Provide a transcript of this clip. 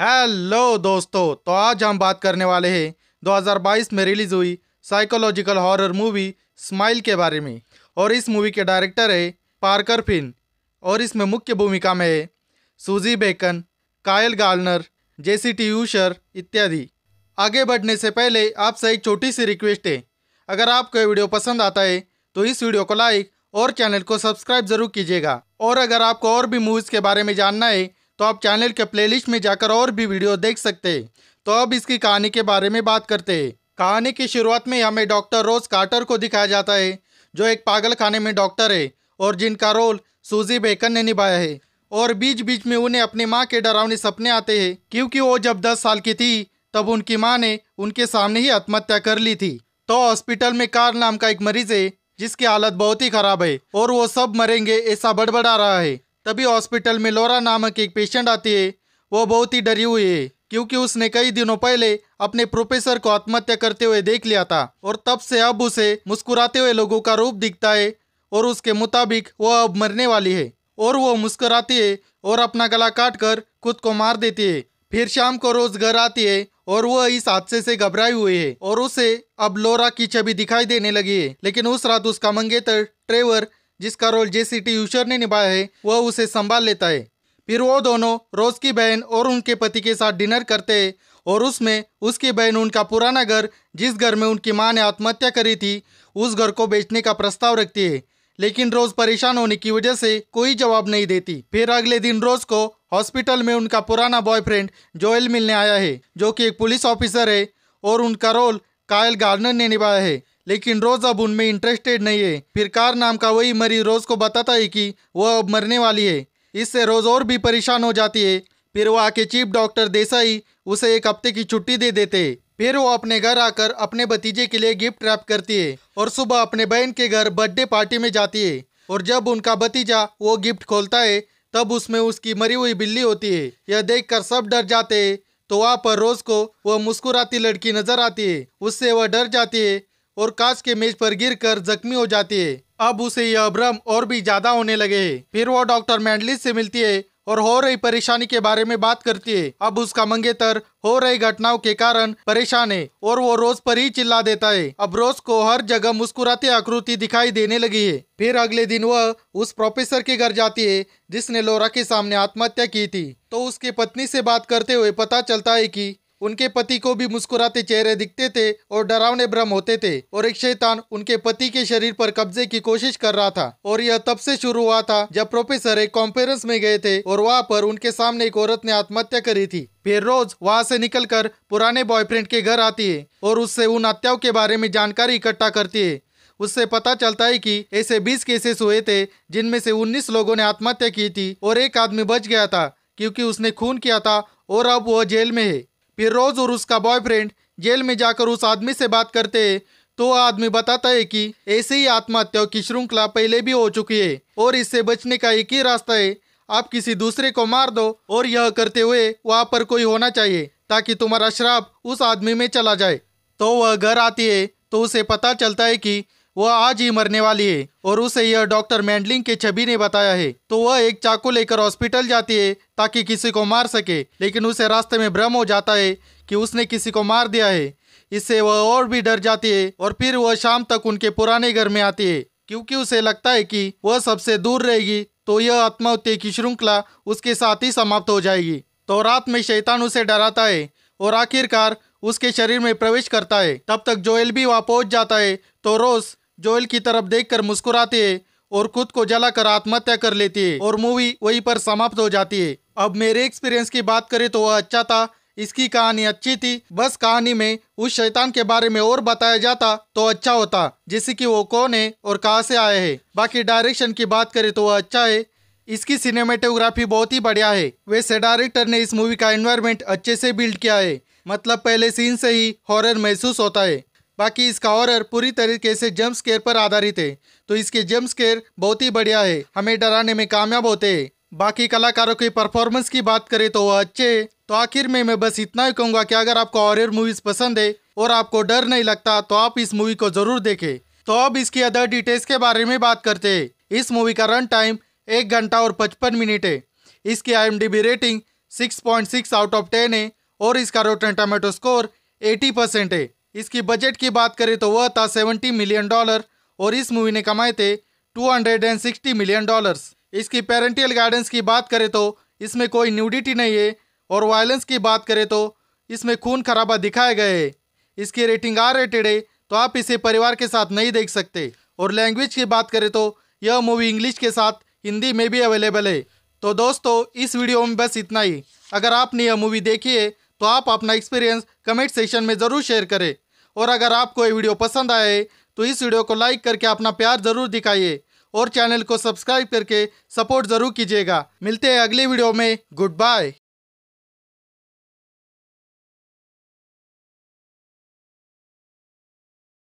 hello दोस्तों तो आज हम बात करने वाले हैं 2022 में रिलीज हुई साइकोलॉजिकल हॉरर मूवी स्माइल के बारे में और इस मूवी के डायरेक्टर है पार्कर फिन और इसमें मुख्य भूमिका में है सूजी बेकन कायल गार्नर जेसी टी यूशर इत्यादि आगे बढ़ने से पहले आपसे एक छोटी सी रिक्वेस्ट है अगर आपको वीडियो पसंद आता है तो इस वीडियो को लाइक और चैनल को सब्सक्राइब जरूर कीजिएगा और अगर आपको और भी मूवीज़ के बारे में जानना है तो आप चैनल के प्लेलिस्ट में जाकर और भी वीडियो देख सकते हैं तो अब इसकी कहानी के बारे में बात करते कहानी की शुरुआत में हमें डॉक्टर रोज कार्टर को दिखाया जाता है जो एक पागल खाने में डॉक्टर है और जिनका रोल सूजी बेकन ने निभाया है और बीच बीच में उन्हें अपनी माँ के डरावने सपने आते हैं क्योंकि वो जब दस साल की थी तब उनकी माँ ने उनके सामने ही आत्महत्या कर ली थी तो हॉस्पिटल में कार नाम का एक मरीज है जिसकी हालत बहुत ही खराब है और वो सब मरेंगे ऐसा बड़बड़ा रहा है तभी हॉस्पिटल में लोरा नामक एक पेशेंट आती है वो बहुत ही डरी हुई है क्योंकि उसने कई दिनों पहले अपने प्रोफेसर को आत्महत्या करते हुए देख लिया था और तब से अब उसे मुस्कुराते हुए लोगों का रूप दिखता है और उसके मुताबिक वह अब मरने वाली है और वो मुस्कुराती है और अपना गला काट कर खुद को मार देती है फिर शाम को रोज घर आती है और वह इस हादसे से घबराई हुई है और उसे अब लोरा की छवि दिखाई देने लगी है लेकिन उस रात उसका मंगेतर ट्रेवर जिसका रोल जेसीटी यूशर ने निभाया है वह उसे संभाल लेता है फिर वो दोनों रोज की बहन और उनके पति के साथ डिनर करते हैं और उसमें उसकी बहन उनका पुराना घर जिस घर में उनकी माँ ने आत्महत्या करी थी उस घर को बेचने का प्रस्ताव रखती है लेकिन रोज परेशान होने की वजह से कोई जवाब नहीं देती फिर अगले दिन रोज को हॉस्पिटल में उनका पुराना बॉयफ्रेंड जोएल मिलने आया है जो कि एक पुलिस ऑफिसर है और उनका रोल कायल गार्डनर ने निभाया है लेकिन रोज अब उनमें इंटरेस्टेड नहीं है फिरकार नाम का वही मरी रोज को बताता है कि वह अब मरने वाली है इससे रोज और भी परेशान हो जाती है फिर वो आके चीफ डॉक्टर देसाई उसे एक हफ्ते की छुट्टी दे देते है फिर वो अपने घर आकर अपने भतीजे के लिए गिफ्ट रैप करती है और सुबह अपने बहन के घर बर्थडे पार्टी में जाती है और जब उनका भतीजा वो गिफ्ट खोलता है तब उसमें उसकी मरी हुई बिल्ली होती है यह देखकर सब डर जाते हैं तो वहाँ पर रोज को वह मुस्कुराती लड़की नजर आती है उससे वह डर जाती है और कांच के मेज पर गिरकर जख्मी हो जाती है अब उसे यह भ्रम और भी ज्यादा होने लगे है फिर वो डॉक्टर मैंडलिस से मिलती है और हो रही परेशानी के बारे में बात करती है अब उसका मंगेतर हो रही घटनाओं के कारण परेशान है और वो रोज पर ही चिल्ला देता है अब रोज को हर जगह मुस्कुराती आकृति दिखाई देने लगी है फिर अगले दिन वह उस प्रोफेसर के घर जाती है जिसने लोरा के सामने आत्महत्या की थी तो उसके पत्नी से बात करते हुए पता चलता है की उनके पति को भी मुस्कुराते चेहरे दिखते थे और डरावने भ्रम होते थे और एक शैतान उनके पति के शरीर पर कब्जे की कोशिश कर रहा था और यह तब से शुरू हुआ था जब प्रोफेसर एक कॉन्फ्रेंस में गए थे और वहाँ पर उनके सामने एक औरत ने आत्महत्या करी थी फिर रोज वहाँ से निकल पुराने बॉयफ्रेंड के घर आती है और उससे उन हत्याओं के बारे में जानकारी इकट्ठा करती है उससे पता चलता है कि ऐसे 20 केसेस हुए थे जिनमें से 19 लोगों ने आत्महत्या की थी और एक आदमी बच गया था क्योंकि उसने खून किया था और अब वह जेल में है फिर रोज़ और उसका बॉयफ्रेंड जेल में जाकर उस आदमी से बात करते तो आदमी बताता है कि ऐसे ही आत्महत्याओं की श्रृंखला पहले भी हो चुकी है और इससे बचने का एक ही रास्ता है आप किसी दूसरे को मार दो और यह करते हुए वहाँ पर कोई होना चाहिए ताकि तुम्हारा श्राप उस आदमी में चला जाए तो वह घर आती है तो उसे पता चलता है कि वह आज ही मरने वाली है और उसे यह डॉक्टर मैंडलिंग के छवि ने बताया है तो वह एक चाकू लेकर हॉस्पिटल जाती है ताकि किसी को मार सके लेकिन उसे रास्ते में भ्रम हो जाता है कि उसने किसी को मार दिया है इससे वह और भी डर जाती है और फिर वह शाम तक उनके पुराने घर में आती है क्योंकि उसे लगता है कि वह सबसे दूर रहेगी तो यह आत्महत्या की श्रृंखला उसके साथ ही समाप्त हो जाएगी तो रात में शैतान उसे डराता है और आखिरकार उसके शरीर में प्रवेश करता है तब तक जोएल भी वहाँ पहुँच जाता है तो रोज जोएल की तरफ देखकर मुस्कुराते और खुद को जलाकर आत्महत्या कर लेती है और मूवी वहीं पर समाप्त हो जाती है अब मेरे एक्सपीरियंस की बात करें तो वह अच्छा था इसकी कहानी अच्छी थी बस कहानी में उस शैतान के बारे में और बताया जाता तो अच्छा होता जैसे कि वो कौन है और कहाँ से आए हैं बाकी डायरेक्शन की बात करें तो वह अच्छा है इसकी सिनेमेटोग्राफी बहुत ही बढ़िया है वैसे डायरेक्टर ने इस मूवी का एनवायरमेंट अच्छे से बिल्ड किया है मतलब पहले सीन से ही हॉरर महसूस होता है बाकी इसका ऑर्डर पूरी तरीके से जम्प स्केयर पर आधारित है तो इसके जम्प स्केयर बहुत ही बढ़िया है हमें डराने में कामयाब होते हैं बाकी कलाकारों की परफॉर्मेंस की बात करें तो वह अच्छे है तो आखिर में मैं बस इतना ही कहूँगा कि अगर आपको हॉरर मूवीज पसंद है और आपको डर नहीं लगता तो आप इस मूवी को जरूर देखें तो अब इसकी अदर डिटेल्स के बारे में बात करते हैं इस मूवी का रन टाइम एक घंटा और पचपन मिनट है इसकी I rating six out of ten है और इसका rotten tomato score eighty percent है इसकी बजट की बात करें तो वह था 70 मिलियन डॉलर और इस मूवी ने कमाए थे 260 मिलियन डॉलर्स इसकी पेरेंटियल गाइडेंस की बात करें तो इसमें कोई न्यूडिटी नहीं है और वायलेंस की बात करें तो इसमें खून खराबा दिखाया गया है इसकी रेटिंग आर रेटेड है तो आप इसे परिवार के साथ नहीं देख सकते और लैंग्वेज की बात करें तो यह मूवी इंग्लिश के साथ हिंदी में भी अवेलेबल है तो दोस्तों इस वीडियो में बस इतना ही अगर आपने यह मूवी देखी है तो आप अपना एक्सपीरियंस कमेंट सेक्शन में ज़रूर शेयर करें और अगर आपको ये वीडियो पसंद आए तो इस वीडियो को लाइक करके अपना प्यार ज़रूर दिखाइए और चैनल को सब्सक्राइब करके सपोर्ट ज़रूर कीजिएगा मिलते हैं अगली वीडियो में गुड बाय